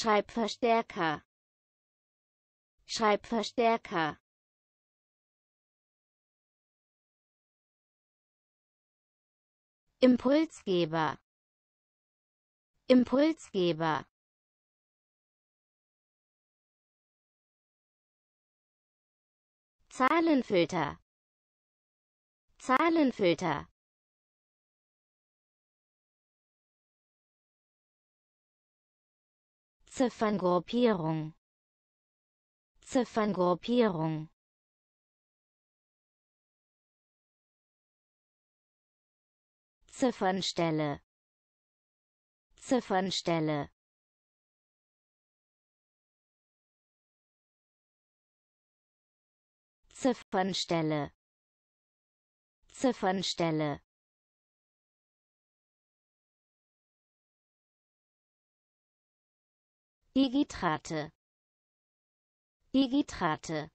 Schreibverstärker Schreibverstärker Impulsgeber Impulsgeber Zahlenfilter Zahlenfilter Zifferngruppierung Zifferngruppierung Ziffernstelle Ziffernstelle Ziffernstelle Ziffernstelle Digitrate. Digitrate.